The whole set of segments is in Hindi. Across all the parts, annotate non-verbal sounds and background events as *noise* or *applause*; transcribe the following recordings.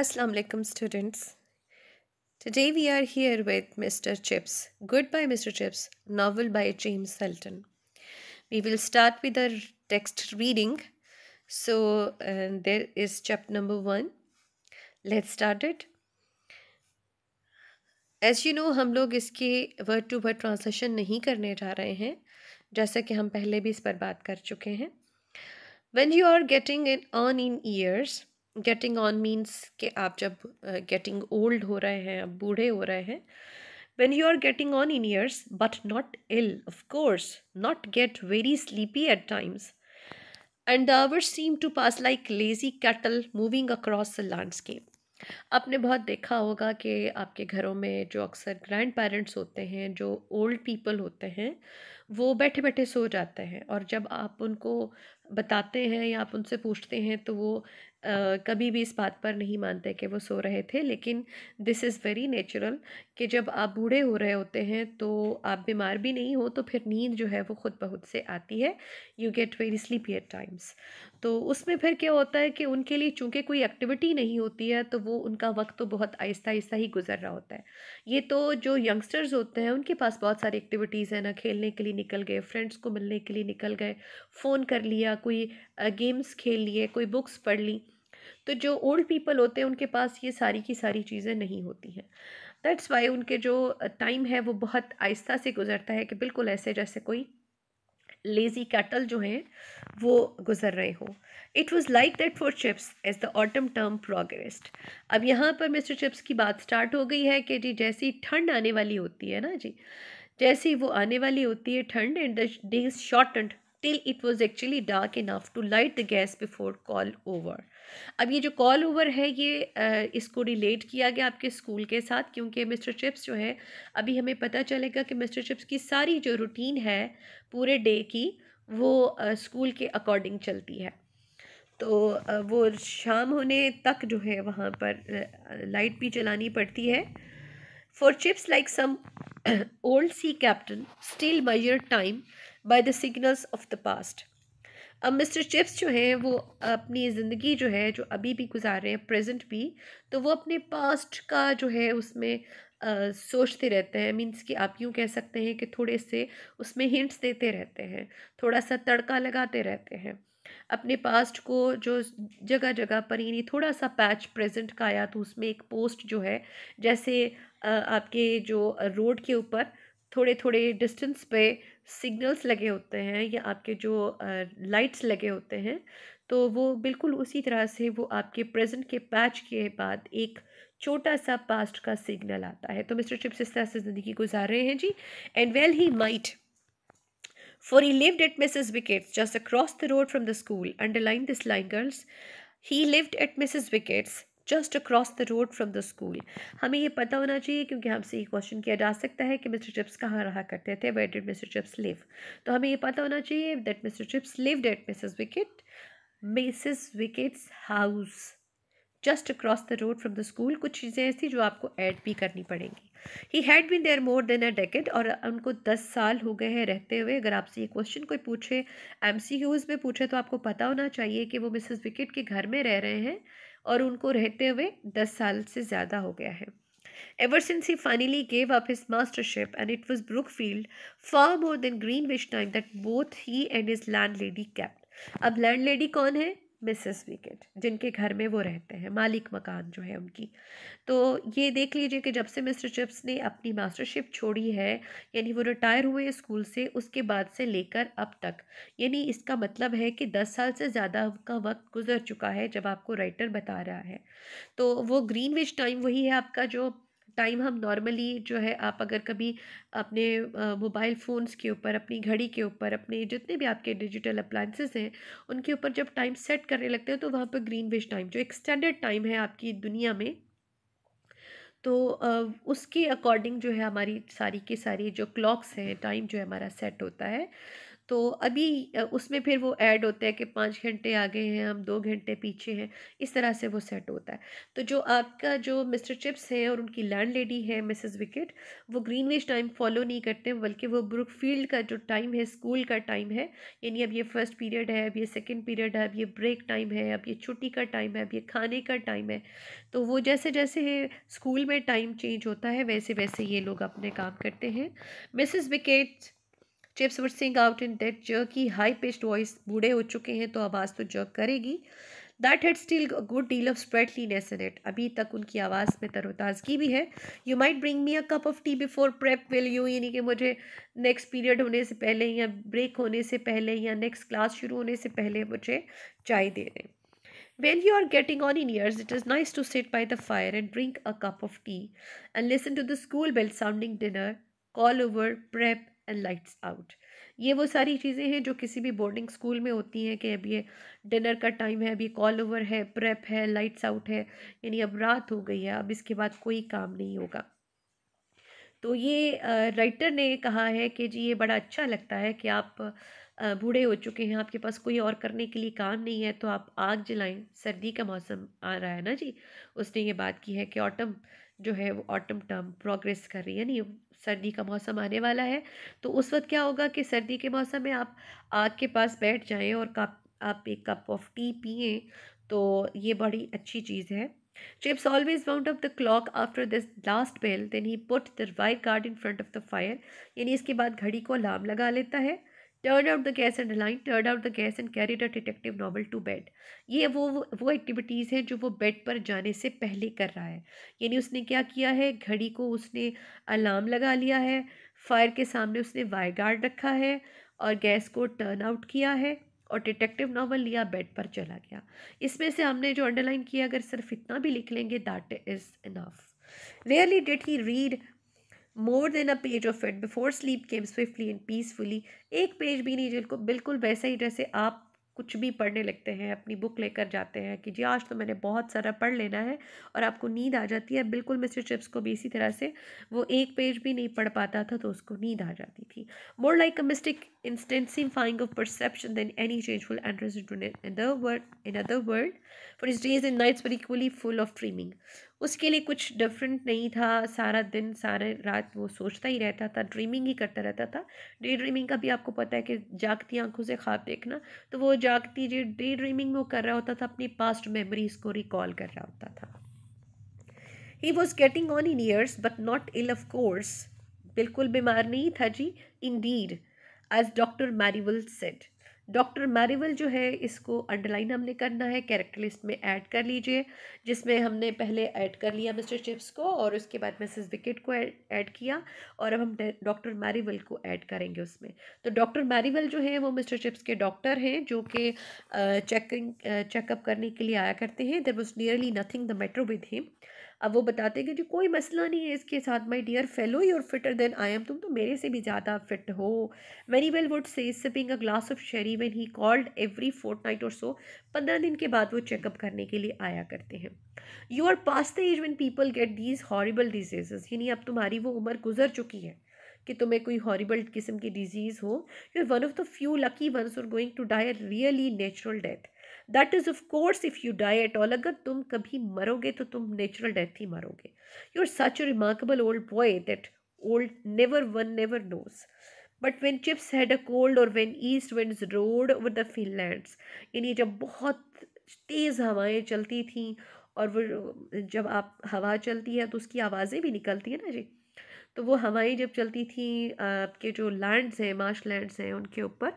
Assalamu alaikum students. Today we are here with Mr. Chips, Goodbye Mr. Chips, novel by James Hilton. We will start with the text reading. So uh, there is chapter number 1. Let's start it. As you know हम लोग इसके word to word translation नहीं करने जा रहे हैं जैसा कि हम पहले भी इस पर बात कर चुके हैं When you are getting it on in ears, getting on means के आप जब गेटिंग uh, ओल्ड हो रहे हैं अब बूढ़े हो रहे हैं when you are getting on in years but not ill of course not get very sleepy at times and the hours seem to pass like lazy cattle moving across the landscape आपने बहुत देखा होगा कि आपके घरों में जो अक्सर ग्रैंड पेरेंट्स होते हैं जो ओल्ड पीपल होते हैं वो बैठे बैठे सो जाते हैं और जब आप उनको बताते हैं या आप उनसे पूछते हैं तो वो कभी भी इस बात पर नहीं मानते कि वो सो रहे थे लेकिन दिस इज़ वेरी नेचुरल कि जब आप बूढ़े हो रहे होते हैं तो आप बीमार भी नहीं हो तो फिर नींद जो है वो खुद बहुत से आती है you get very sleepy at times तो उसमें फिर क्या होता है कि उनके लिए चूँकि कोई एक्टिविटी नहीं होती है तो वो उनका वक्त तो बहुत आहिस्ता आहिस्ता ही गुजर रहा होता है ये तो जो यंगस्टर्स होते हैं उनके पास बहुत सारी एक्टिविटीज़ हैं ना खेलने के लिए निकल गए फ्रेंड्स को मिलने के लिए निकल गए फ़ोन कर लिया कोई गेम्स खेल लिए कोई बुक्स पढ़ ली तो जो ओल्ड पीपल होते हैं उनके पास ये सारी की सारी चीज़ें नहीं होती हैं दैट्स वाई उनके जो टाइम है वो बहुत आहिस्ता से गुजरता है कि बिल्कुल ऐसे जैसे कोई लेज़ी कैटल जो हैं वो गुजर रहे हो it was like that for Chips as the autumn term progressed अब यहाँ पर मिस्टर चिप्स की बात स्टार्ट हो गई है कि जी जैसी ठंड आने वाली होती है ना जी जैसी वो आने वाली होती है ठंड and the days short till it was actually dark enough to light the gas before call over अब ये जो कॉल ओवर है ये इसको रिलेट किया गया आपके स्कूल के साथ क्योंकि मिस्टर चिप्स जो है अभी हमें पता चलेगा कि मिस्टर चिप्स की सारी जो रूटीन है पूरे डे की वो स्कूल के अकॉर्डिंग चलती है तो वो शाम होने तक जो है वहाँ पर लाइट भी जलानी पड़ती है for Chips like some old sea captain still measure time by the signals of the past अब मिस्टर चिप्स जो हैं वो अपनी ज़िंदगी जो है जो अभी भी गुजार रहे हैं प्रेजेंट भी तो वो अपने पास्ट का जो है उसमें आ, सोचते रहते हैं मीन्स कि आप यूँ कह सकते हैं कि थोड़े से उसमें हिंट्स देते रहते हैं थोड़ा सा तड़का लगाते रहते हैं अपने पास्ट को जो जगह जगह पर यानी थोड़ा सा पैच प्रेजेंट का आया तो उसमें एक पोस्ट जो है जैसे आपके जो रोड के ऊपर थोड़े थोड़े डिस्टेंस पे सिग्नल्स लगे होते हैं या आपके जो लाइट्स लगे होते हैं तो वो बिल्कुल उसी तरह से वो आपके प्रेजेंट के पैच के बाद एक छोटा सा पास्ट का सिग्नल आता है तो मिस्टर चिप्स इस तरह से ज़िंदगी गुजार रहे हैं जी and well he might for he lived at Mrs Wickett's just across the road from the school underline this line girls he lived at Mrs Wickett's just across the road from the school हमें ये पता होना चाहिए क्योंकि हमसे ये क्वेश्चन किया जा सकता है कि मिस्टर चिप्स कहाँ रहा करते थे where did mister Chips live तो हमें ये पता होना चाहिए that mister Chips live at Mrs Wickett Mrs Wickett's house just across the road from the school कुछ चीज़ें ऐसी जो आपको ऐड भी करनी पड़ेंगी he had been there more than a decade और उनको दस साल हो गए हैं रहते हुए अगर आपसे ये क्वेश्चन कोई पूछे एम सी में पूछे तो आपको पता होना चाहिए कि वो मिसिज विकेट के घर में रह रहे हैं और उनको रहते हुए दस साल से ज़्यादा हो गया है ever since he finally gave up his mastership and it was Brookfield far more than Greenwich time that both he and his landlady kept अब लैंड लेडी कौन है मिसेस विकेट जिनके घर में वो रहते हैं मालिक मकान जो है उनकी तो ये देख लीजिए कि जब से मिस्टर चिप्स ने अपनी मास्टरशिप छोड़ी है यानी वो रिटायर हुए स्कूल से उसके बाद से लेकर अब तक यानी इसका मतलब है कि दस साल से ज़्यादा का वक्त गुजर चुका है जब आपको राइटर बता रहा है तो वो ग्रीन विच टाइम वही है आपका जो टाइम हम नॉर्मली जो है आप अगर कभी अपने मोबाइल फ़ोन्स के ऊपर अपनी घड़ी के ऊपर अपने जितने भी आपके डिजिटल अप्लाइंसेस हैं उनके ऊपर जब टाइम सेट करने लगते हैं तो वहाँ पर ग्रीन विश टाइम जो एक्सटेंडेड टाइम है आपकी दुनिया में तो उसके अकॉर्डिंग जो है हमारी सारी के सारी जो क्लॉक्स हैं टाइम जो है हमारा सेट होता है तो अभी उसमें फिर वो ऐड होता है कि पाँच घंटे आगे हैं हम दो घंटे पीछे हैं इस तरह से वो सेट होता है तो जो आपका जो मिस्टर चिप्स हैं और उनकी लैंड लेडी है मिसेस विकेट वो ग्रीनवेज टाइम फॉलो नहीं करते बल्कि वो ब्रुक फील्ड का जो टाइम है स्कूल का टाइम है यानी अब ये फर्स्ट पीरियड है अब ये सेकेंड पीरियड है अब ये ब्रेक टाइम है अब ये छुट्टी का टाइम है अब ये खाने का टाइम है तो वो जैसे जैसे स्कूल में टाइम चेंज होता है वैसे वैसे ये लोग अपने काम करते हैं Mrs Wickett Chips would sing out in that jerky high pitched voice बूढ़े हो चुके हैं तो आवाज़ तो जर्क करेगी that had still good deal of sprightliness in it अभी तक उनकी आवाज़ में तरोताजगी भी है you might bring me a cup of tea before prep will you यानी कि मुझे नेक्स्ट पीरियड होने से पहले या ब्रेक होने से पहले या नेक्स्ट क्लास शुरू होने से पहले मुझे चाय दे दें When you are getting on in years, it is nice to sit by the fire and drink a cup of tea and listen to the school bell sounding dinner, call over, prep, and lights out ये वो सारी चीज़ें हैं जो किसी भी बोर्डिंग स्कूल में होती हैं कि अब ये डिनर का टाइम है अभी कॉल ओवर है प्रेप है लाइट्स आउट है यानी अब रात हो गई है अब इसके बाद कोई काम नहीं होगा तो ये राइटर ने कहा है कि जी ये बड़ा अच्छा लगता है कि आप बूढ़े हो चुके हैं आपके पास कोई और करने के लिए काम नहीं है तो आप आग जलाएं सर्दी का मौसम आ रहा है ना जी उसने ये बात की है कि ऑटम जो है वो ऑटम टर्म प्रोग्रेस कर रही है यानी सर्दी का मौसम आने वाला है तो उस वक्त क्या होगा कि सर्दी के मौसम में आप आग के पास बैठ जाएं और कप आप एक कप ऑफ टी पिए तो ये बड़ी अच्छी चीज़ है Chips always wound off the clock after this last bell then he put the rye card in front of the fire यानी इसके बाद घड़ी को अलार्म लगा लेता है turn out the gas and line turn out the gas and carry the detective novel to bed ये वो वो एक्टिविटीज़ हैं जो वो बेड पर जाने से पहले कर रहा है यानी उसने क्या किया है घड़ी को उसने अलार्म लगा लिया है फायर के सामने उसने वायर गार्ड रखा है और गैस को टर्न आउट किया है और डिटेक्टिव नावल लिया बेड पर चला गया इसमें से हमने जो अंडरलाइन किया अगर सिर्फ इतना भी लिख लेंगे that is enough rarely did he read more than a page of it before sleep came swiftly and peacefully एक पेज भी नहीं जिनको बिल्कुल वैसा ही जैसे आप कुछ भी पढ़ने लगते हैं अपनी बुक लेकर जाते हैं कि जी आज तो मैंने बहुत सारा पढ़ लेना है और आपको नींद आ जाती है बिल्कुल मिस्टर चिप्स को भी इसी तरह से वो एक पेज भी नहीं पढ़ पाता था तो उसको नींद आ जाती थी more like a mystic fining of perception than any changeful endless in other world in other world for his days and nights were equally full of dreaming उसके लिए कुछ डिफरेंट नहीं था सारा दिन सारे रात वो सोचता ही रहता था ड्रीमिंग ही करता रहता था डे ड्रीमिंग का भी आपको पता है कि जागती आंखों से ख्वाब देखना तो वो जागती जो डे ड्रीमिंग वो कर रहा होता था अपनी पास्ट मेमोरीज़ को रिकॉल कर रहा होता था he was getting on in years but not ill of course बिल्कुल बीमार नहीं था जी indeed as doctor Merivale said doctor Merivale जो है इसको अंडरलाइन हमने करना है कैरेक्टर लिस्ट में ऐड कर लीजिए जिसमें हमने पहले ऐड कर लिया मिस्टर चिप्स को और उसके बाद मिसेस विकेट को ऐड किया और अब हम डॉक्टर मैरिवल को ऐड करेंगे उसमें तो डॉक्टर मैरिवल जो है वो मिस्टर चिप्स के डॉक्टर हैं जो कि चेकिंग चेकअप करने के लिए आया करते हैं there was nearly nothing the matter with him अब वो बताते हैं कि जी कोई मसला नहीं है इसके साथ माई डियर फेलो योर और फिटर देन आई एम तुम तो मेरे से भी ज़्यादा फिट हो very well would say sipping a glass of sherry when he called every fourth night और सो पंद्रह दिन के बाद वो चेकअप करने के लिए आया करते हैं you are past the age when people get these horrible diseases यानी अब तुम्हारी वो उम्र गुजर चुकी है कि तुम्हें कोई हॉरिबल किस्म की डिजीज़ हो you one of the few lucky ones are going to die really natural death that is of course if you die at all अगर तुम कभी मरोगे तो तुम नेचुरल डेथ ही मरोगे you are such a remarkable old boy that old never one never knows but when Chips had a cold or when east wind roared over the fenlands यानी जब बहुत तेज़ हवाएं चलती थी और वो जब आप हवा चलती है तो उसकी आवाज़ें भी निकलती हैं ना जी तो वो हवाएं जब चलती थी आपके जो लैंड्स हैं मार्श लैंड्स हैं उनके ऊपर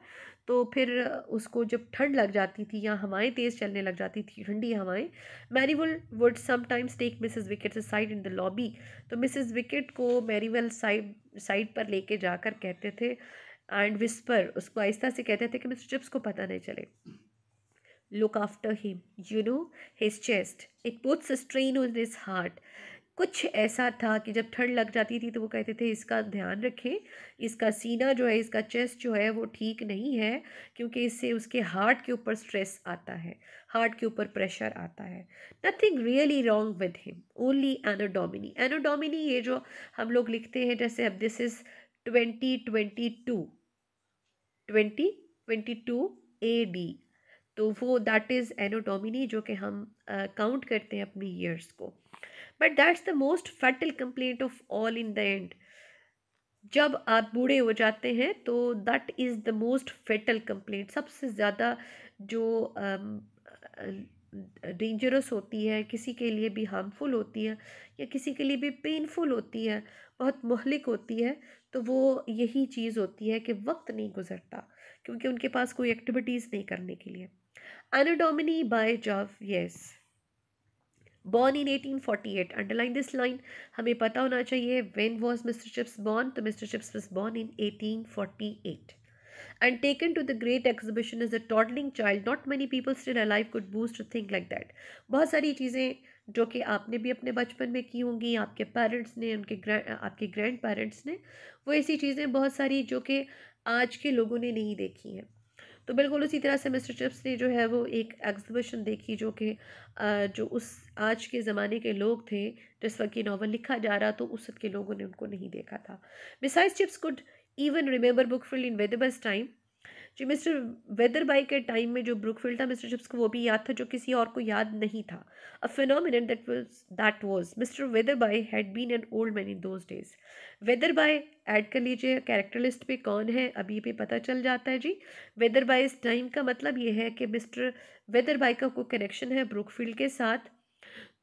तो फिर उसको जब ठंड लग जाती थी या हवाएं तेज़ चलने लग जाती थी ठंडी हवाएं Merivale would sometimes take Mrs Wickett side in the lobby तो मिसेस विकेट को मैरीवल साइड साइड पर लेके जाकर कहते थे एंड विस्पर उसको आहिस्ता से कहते थे कि मिस्टर चिप्स को पता नहीं चले look after him you know his chest it puts strain strain on his कुछ ऐसा था कि जब ठंड लग जाती थी तो वो कहते थे इसका ध्यान रखें इसका सीना जो है इसका चेस्ट जो है वो ठीक नहीं है क्योंकि इससे उसके हार्ट के ऊपर स्ट्रेस आता है हार्ट के ऊपर प्रेशर आता है nothing really wrong with him only anno domini anno domini ये जो हम लोग लिखते हैं जैसे अब this is twenty twenty two twenty twenty two A D तो वो दैट इज़ एनोडोमिनी जो कि हम काउंट uh, करते हैं अपनी ईयर्स को but that's the most fatal complaint of all in the end जब आप बूढ़े हो जाते हैं तो that is the most fatal complaint सबसे ज़्यादा जो डेंजरस होती है किसी के लिए भी हार्मफुल होती है या किसी के लिए भी पेनफुल होती है बहुत महलिक होती है तो वो यही चीज़ होती है कि वक्त नहीं गुजरता क्योंकि उनके पास कोई एक्टिविटीज़ नहीं करने के लिए anno domini by jove yes born in 1848 underline this line हमें पता होना चाहिए when was mister Chips born तो mister Chips was born in 1848 and taken to the great exhibition as a toddling child not many people still alive could boost to think like that बहुत सारी चीज़ें जो कि आपने भी अपने बचपन में की होंगी आपके पेरेंट्स ने उनके आपके ग्रैंड पेरेंट्स ने वो ऐसी चीज़ें बहुत सारी जो कि आज के लोगों ने नहीं देखी हैं तो बिल्कुल उसी तरह से मिस्टर चिप्स ने जो है वो एक एग्जिबिशन देखी जो कि जो उस आज के ज़माने के लोग थे जिस वक्त ये नावल लिखा जा रहा तो उस वक्त के लोगों ने उनको नहीं देखा था Mrs Chips could remember Brookfield in Wedderbur's time जी मिस्टर वेदर बाई के टाइम में जो ब्रुकफील्ड था मिस्टर चिप्स को वो भी याद था जो किसी और को याद नहीं था a phenomenon that was that was mister Wetherby had been an old man in those days Wetherby add कर लीजिए कैरेक्टर लिस्ट पे कौन है अभी पे पता चल जाता है जी वेदर बाय इस टाइम का मतलब ये है कि मिस्टर वेदर बाय का कोई कनेक्शन है ब्रुकफील्ड के साथ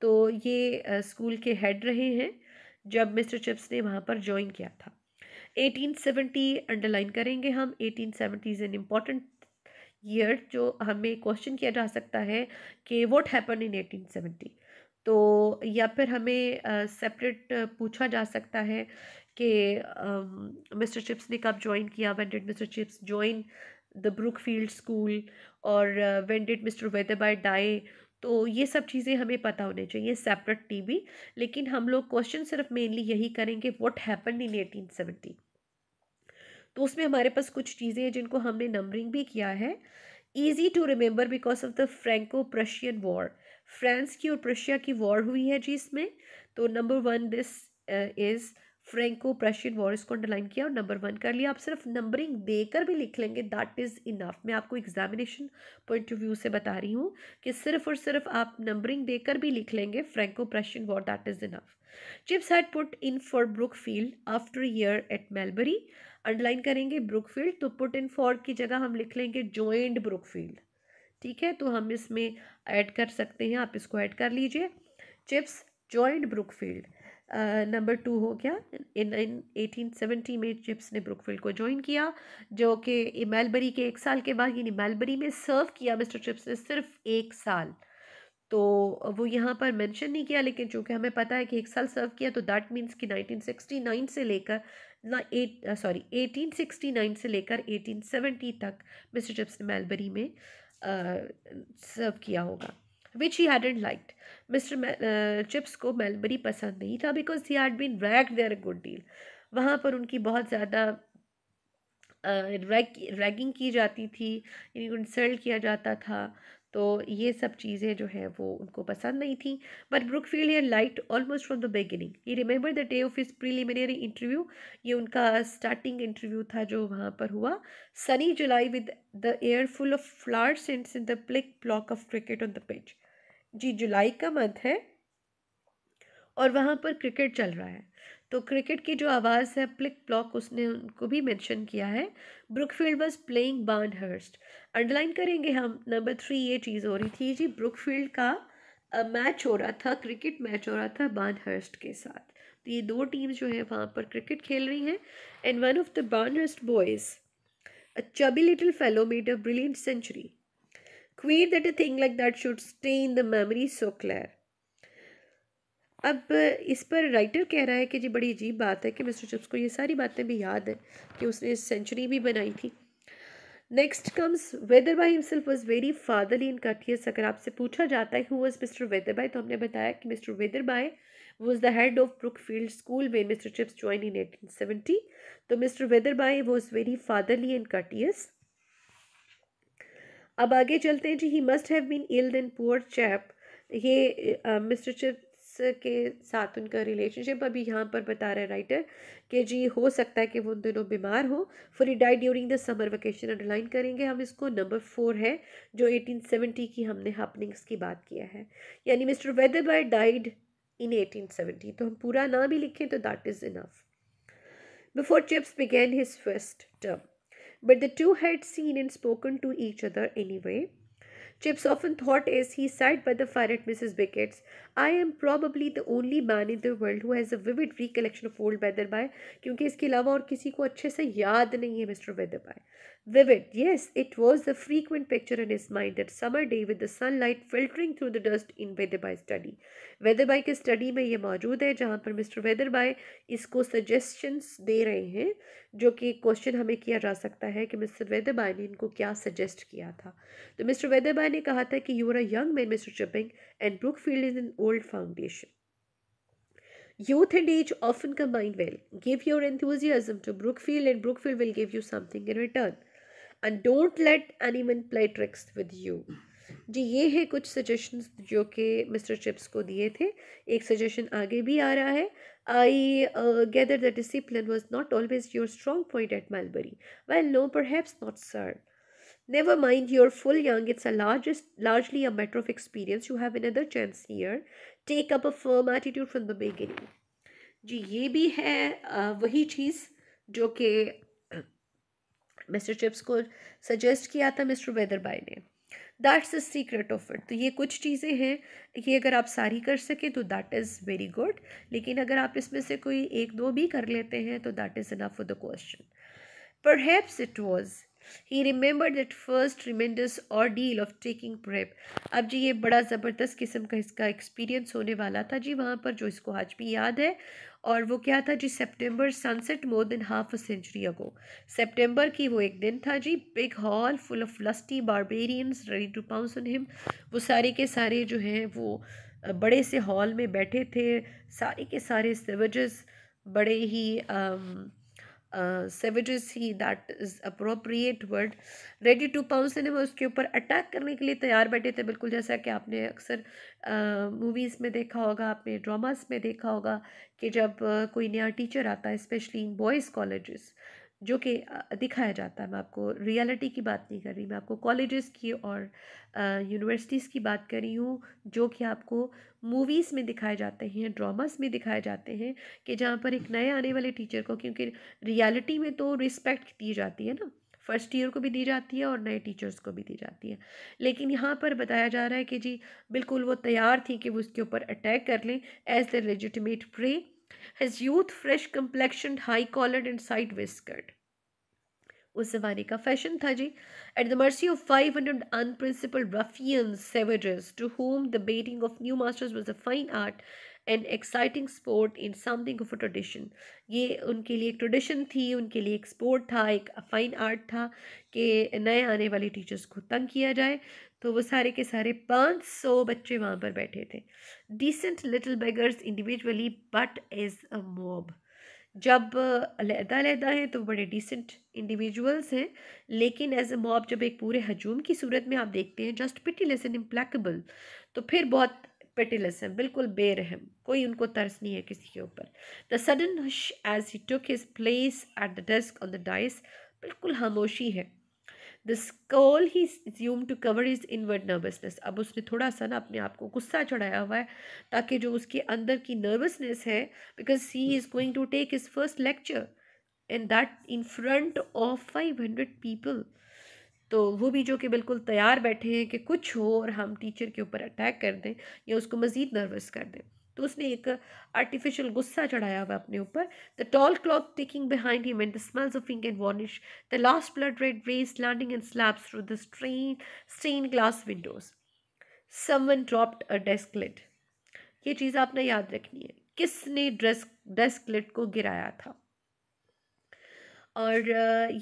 तो ये स्कूल के हेड रहे हैं जब मिस्टर चिप्स ने वहाँ पर ज्वाइन किया था 1870 अंडरलाइन करेंगे हम 1870 इज़ एन इम्पॉर्टेंट ईयर जो हमें क्वेश्चन किया जा सकता है कि वॉट हैपन इन 1870 तो या फिर हमें सेपरेट uh, पूछा जा सकता है कि मिस्टर चिप्स ने कब ज्वाइन किया when did mister Chips join the Brookfield school or when did mister Bye die तो ये सब चीज़ें हमें पता होने चाहिए सेपरेट भी लेकिन हम लोग क्वेश्चन सिर्फ मेनली यही करेंगे what happen in eighteen seventy तो उसमें हमारे पास कुछ चीज़ें हैं जिनको हमने नंबरिंग भी किया है easy to remember because of the Franco Prussian war France की और प्रशिया की वॉर हुई है जी इसमें तो number one this is Franco Prussian war इसको अंडरलाइन किया और नंबर वन कर लिया आप सिर्फ नंबरिंग देकर भी लिख लेंगे दैट इज़ इनफ मैं आपको एग्जामिनेशन पॉइंट ऑफ व्यू से बता रही हूँ कि सिर्फ और सिर्फ आप नंबरिंग देकर भी लिख लेंगे Franco Prussian war that is enough Chips had put in for Brookfield after year at Melbury underline करेंगे ब्रुक फील्ड तो पुट इन फॉर की जगह हम लिख लेंगे ज्वाइंट ब्रुक फील्ड ठीक है तो हम इसमें ऐड कर सकते हैं आप इसको ऐड कर लीजिए Chips joined Brookfield number two हो गया इन एटीन सेवेंटी में चिप्स ने ब्रुकफील्ड को ज्वाइन किया जो कि मेलबरी के एक साल के बाद यानी मेलबरी में सर्व किया मिस्टर चिप्स ने सिर्फ एक साल तो वो यहाँ पर मेंशन नहीं किया लेकिन चूंकि हमें पता है कि एक साल सर्व किया तो दैट मीन्स कि 1969 से लेकर ना एट सॉरी 1869 से लेकर 1870 तक मिस्टर चिप्स ने मेलबरी में सर्व किया होगा which he had and liked Mr Chips को मेलबरी पसंद नहीं था because he had been ragged there a good deal वहाँ पर उनकी बहुत ज़्यादा रैगिंग की जाती थी यानी इंसल्ट किया जाता था तो ये सब चीज़ें जो हैं वो उनको पसंद नहीं थी बट फील ये light almost from the beginning he remember the day of his preliminary interview ये उनका स्टार्टिंग इंटरव्यू था जो वहाँ पर हुआ sunny July with the air full of flowers in the plick plock of cricket on the pitch जी जुलाई का मंथ है और वहाँ पर क्रिकेट चल रहा है तो क्रिकेट की जो आवाज़ है प्लिक प्लॉक उसने उनको भी मेंशन किया है Brookfield was playing Barnhurst underline करेंगे हम नंबर थ्री ये चीज़ हो रही थी जी ब्रुकफील्ड का मैच हो रहा था क्रिकेट मैच हो रहा था बांड हर्स्ट के साथ तो ये दो टीम्स जो है वहाँ पर क्रिकेट खेल रही हैं and one of the Barnhurst boys a chubby little fellow made a brilliant century queer that a thing like that should stay in the memory so clear अब इस पर राइटर कह रहा है कि जी बड़ी अजीब बात है कि मिस्टर चिप्स को ये सारी बातें भी याद है कि उसने सेंचुरी भी बनाई थी next comes Wetherby himself was very fatherly and courteous अगर आपसे पूछा जाता है who was mister Wetherby तो हमने बताया कि Mr Wetherby was the head of Brookfield school में Mr Chips join in eighteen seventy तो Mr Wetherby was very fatherly and courteous अब आगे चलते हैं जी he must have been ill and poor chap ये मिस्टर चिप्स के साथ उनका रिलेशनशिप अभी यहाँ पर बता रहा है राइटर कि जी हो सकता है कि वो उन दोनों बीमार हो for he died during the summer vacation underline करेंगे हम इसको नंबर फोर है जो 1870 की हमने हैपनिंग्स की बात किया है यानी Mr Wetherby died in 1870 तो हम पूरा ना भी लिखें तो that is enough before Chips began his first term but the two had seen and spoken to each other anyway. Chips often thought as he sat by the fire at Mrs. Bickett's, I am probably the only man in the world who has a vivid recollection of old Weatherby, because इसके Weatherby. Vivid, yes, it was the frequent picture in his mind that summer day with the sunlight filtering through the dust in Wetherby study Wetherby के स्टडी में ये मौजूद है जहाँ पर मिस्टर वेदरबाई इसको सजेशंस दे रहे हैं जो कि क्वेश्चन हमें किया जा सकता है कि मिस्टर वेदरबाई ने इनको क्या सजेस्ट किया था तो मिस्टर वेदरबाई ने कहा था कि you are a young man Mr Chipping and Brookfield is an old foundation Youth and age often combine well. Give your enthusiasm to Brookfield, and Brookfield will give you something in return. And don't let anyone play tricks with you. जी ये है कुछ सजेशंस जो के मिस्टर चिप्स को दिए थे एक सजेशन आगे भी आ रहा है I gather the discipline was not always your strong point at Melbury Well, no, perhaps not, sir. Never mind, you're full young. It's a largest, largely a matter of experience. You have another chance here. Take up a firm attitude from the beginning. जी ये भी है वही चीज़ जो कि मिस्टर *clears throat* चिप्स को सजेस्ट किया था मिस्टर वेदरबाई ने that's the secret of it तो ये कुछ चीज़ें हैं ये अगर आप सारी कर सकें तो दैट इज़ वेरी गुड लेकिन अगर आप इसमें से कोई एक दो भी कर लेते हैं तो that is enough for the question perhaps it was he remember that first reminders और डील ऑफ टेकिंग प्रेप अब जी ये बड़ा ज़बरदस्त किस्म का इसका एक्सपीरियंस होने वाला था जी वहाँ पर जो इसको आज भी याद है और वो क्या था जी September sunset more than half a century ago September की वो एक दिन था जी big hall full of lusty barbarians ready to pounce on him वो सारे के सारे जो हैं वो बड़े से हॉल में बैठे थे सारे के सारे सिवजेस बड़े ही आम, Uh, ही that is appropriate word ready to pounce ने वो उसके ऊपर अटैक करने के लिए तैयार बैठे थे बिल्कुल जैसा कि आपने अक्सर मूवीज़ uh, में देखा होगा आपने ड्रामास में देखा होगा कि जब uh, कोई नया टीचर आता है स्पेशली इन बॉयज़ कॉलेजेस जो कि uh, दिखाया जाता है मैं आपको रियलिटी की बात नहीं कर रही मैं आपको कॉलेजेस की और यूनिवर्सिटीज़ की बात कर रही हूँ जो कि आपको मूवीज़ में दिखाए जाते हैं ड्रामास में दिखाए जाते हैं कि जहाँ पर एक नए आने वाले टीचर को क्योंकि रियलिटी में तो रिस्पेक्ट दी जाती है ना फर्स्ट ईयर को भी दी जाती है और नए टीचर्स को भी दी जाती है लेकिन यहाँ पर बताया जा रहा है कि जी बिल्कुल वो तैयार थी कि वो उसके ऊपर अटैक कर लें as the legitimate prey his youth fresh complexion high collar and side whiskered उस जमाने का फैशन था जी at the mercy of five hundred unprincipled ruffian savages to whom the baiting of new masters was a fine art and exciting sport in something of a tradition ये उनके लिए एक ट्रेडिशन थी उनके लिए एक स्पोर्ट था एक फाइन आर्ट था कि नए आने वाले टीचर्स को तंग किया जाए तो वो सारे के सारे पाँच सौ बच्चे वहाँ पर बैठे थे decent little beggars individually but as a mob जब अलहदा हैं तो बड़े डिसेंट इंडिविजुअल्स हैं लेकिन एज ए मॉब जब एक पूरे हजूम की सूरत में आप देखते हैं जस्ट पिटीलेस एंड इम्प्लैकेबल तो फिर बहुत पिटीलेस हैं बिल्कुल बेरहम कोई उनको तर्स नहीं है किसी के ऊपर the sudden hush as he took his place at the desk on the dais बिल्कुल खामोशी है the scowl he assumed to cover his inward nervousness अब उसने थोड़ा सा ना अपने आप को गुस्सा चढ़ाया हुआ है ताकि जो उसके अंदर की नर्वसनेस है because he is going to take his first lecture and that in front of five hundred people तो वो भी जो कि बिल्कुल तैयार बैठे हैं कि कुछ हो और हम टीचर के ऊपर अटैक कर दें या उसको मज़ीद नर्वस कर दें तो उसने एक आर्टिफिशियल गुस्सा चढ़ाया हुआ अपने ऊपर the tall cloth taking behind him and the smells of ink and varnish the last blood red rays landing and slabs through the strain stain glass windows someone dropped a desk lid ये चीज़ आपने याद रखनी है किसने ड्रेस डेस्क लिड को गिराया था और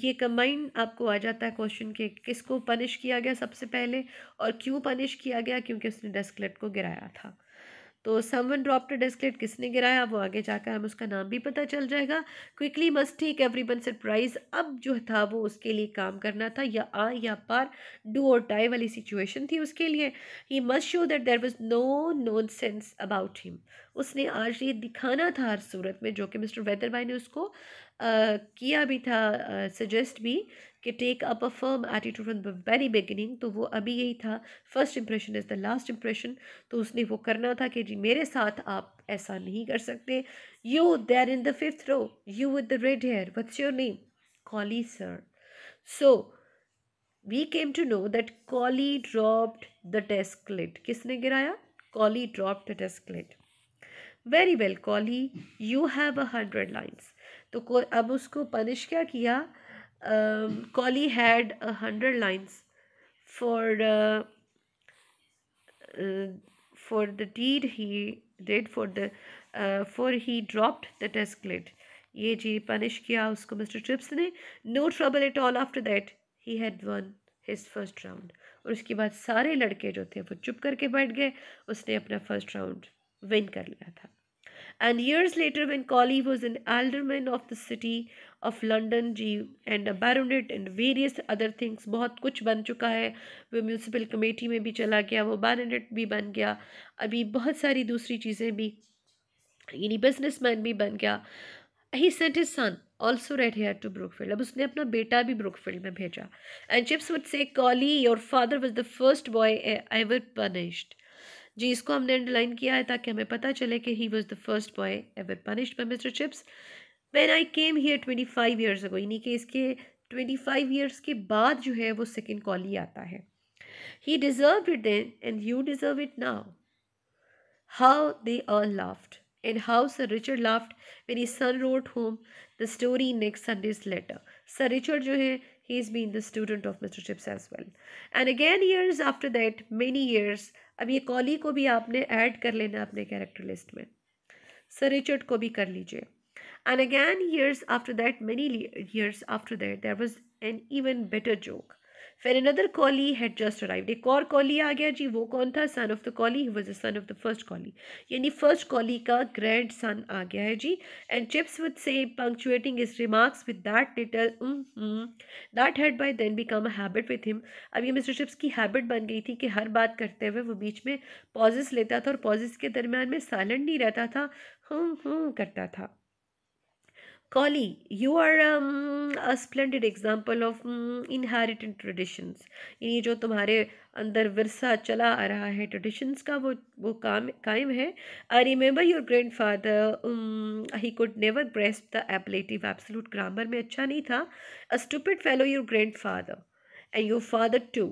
ये कंबाइन आपको आ जाता है क्वेश्चन के किसको पनिश किया गया सबसे पहले और क्यों पनिश किया गया क्योंकि उसने डेस्कलेट को गिराया था तो समवन ड्रॉप डेस्कलेट किसने गिराया वो आगे जाकर हम उसका नाम भी पता चल जाएगा quickly must take every one surprise अब जो था वो उसके लिए काम करना था या आ या पार डू और टाई वाली सिचुएशन थी उसके लिए he must show that there was no nonsense about him उसने आज ये दिखाना था हर सूरत में जो कि मिस्टर वैदर भाई ने उसको आ, किया भी था सजेस्ट भी कि take up a firm attitude from the very beginning तो वो अभी यही था first impression is the last impression तो उसने वो करना था कि जी मेरे साथ आप ऐसा नहीं कर सकते you there in the fifth row you with the red hair what's your name Colley sir so we came to know that Colley dropped the desk lid किसने गिराया Colley dropped the desk lid very well Colley you have a hundred lines तो को अब उसको पनिश क्या किया um, Collie had a hundred lines for uh, uh, for the deed he did for the uh, for he dropped the desk lid. ये जी पनिश किया उसको मिस्टर ट्रिप्स ने no trouble at all after that he had won his first round और उसके बाद सारे लड़के जो थे वो चुप करके बैठ गए उसने अपना फर्स्ट राउंड विन कर लिया था And years later, when Colley was an alderman of the city of London ji and a baronet and various other things बहुत कुछ बन चुका है वो म्यूनसिपल कमेटी में भी चला गया वो बारोनेट भी बन गया अभी बहुत सारी दूसरी चीज़ें भी यानी बिजनेसमैन भी बन गया he sent his son also red hair to Brookfield अब उसने अपना बेटा भी ब्रुकफील्ड में भेजा and Chips would say Colley your father was the first boy ever punished जी इसको हमने अंडरलाइन किया है ताकि हमें पता चले कि he was the first boy ever punished by Mr Chips when I came here twenty five years ago यानी कि इसके ट्वेंटी फाइव ईयर्स के बाद जो है वो सेकेंड कॉल ही आता है he deserve it then and you deserve it now how they are laughed and how Sir Richard laughed when he son wrote home the story next Sunday's letter Sir Richard जो है he is been the student of Mr Chips as well and again years after that many years अब ये कॉली को भी आपने ऐड कर लेना अपने कैरेक्टर लिस्ट में सर रिचर्ड को भी कर लीजिए and again years after that many years after that there was an even better joke फिर another Colley had just arrived एक और कॉली आ गया जी वो कौन था son of the Colley was a son of the first Colley यानी फर्स्ट कॉली का ग्रैंड सन आ गया है जी and Chips with say punctuating his remarks with that little that had by then become a habit with him अब ये मिस्टर चिप्स की हैबिट बन गई थी कि हर बात करते हुए वो बीच में पॉजिस लेता था और पॉजिस के दरम्यान में साइलेंट नहीं रहता था हूँ हूँ करता था Kali, you are um, a splendid example of um, inherited traditions. ये जो तुम्हारे अंदर विरसा चला आ रहा है ट्रेडिशंस का वो वो काम कायम है I remember your grandfather he could never grasp the ablative absolute grammar में अच्छा नहीं था a stupid fellow your grandfather and your father too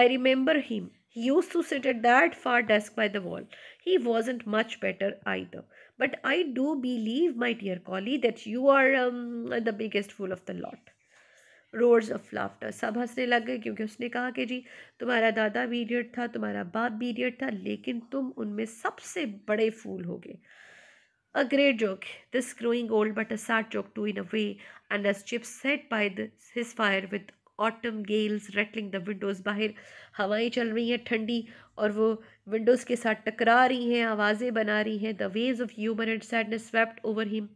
I remember him he use to sit at that far desk by the wall he wasn't much better either But I do believe, my dear colleague, that you are um, the biggest fool of the lot. Roars of laughter सब हंसने लग गए क्योंकि उसने कहा कि जी तुम्हारा दादा भी इडियट था तुम्हारा बाप भी इडियट था लेकिन तुम उनमें सबसे बड़े फूल हो गए A great joke, this growing old but a sad joke too in a way, and as Chip said by the, his fire with autumn gales rattling the windows बाहर हवाएं चल रही हैं ठंडी और वो विंडोज़ के साथ टकरा रही हैं आवाज़ें बना रही हैं the wave of human and sadness swept over him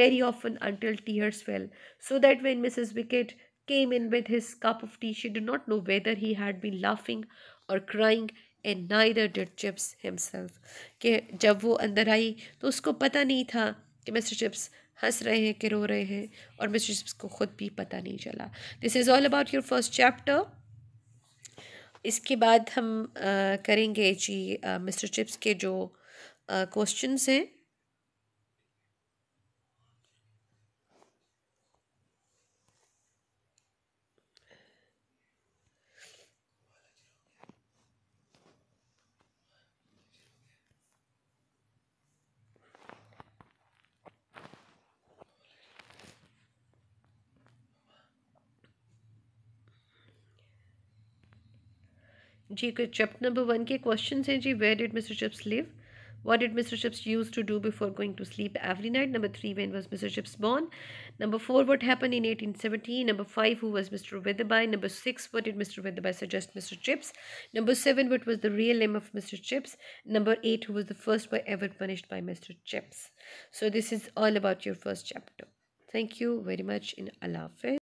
very often until tears fell so that when Mrs Wickett came in with his cup of tea she did not know whether he had been laughing और crying and neither did Chips himself के जब वो अंदर आई तो उसको पता नहीं था कि मिस्टर चिप्स हंस रहे हैं कि रो रहे हैं और मिस्टर शिप्स को खुद भी पता नहीं चला this is all about your first chapter इसके बाद हम आ, करेंगे जी मिस्टर चिप्स के जो क्वेश्चंस हैं जी चैप्टर नंबर वन के क्वेश्चन हैं जी where did mister Chips live What did Mr. Chips used to do before going to sleep every night? Number three, when was Mr. Chips born? Number four, what happened in 1870? Number five, who was Mr. Weatherby? Number six, what did Mr. Weatherby suggest Mr. Chips? Number seven, what was the real name of Mr. Chips? Number eight, who was the first boy ever punished by Mr. Chips? So this is all about your first chapter. Thank you very much in Allah Hafiz.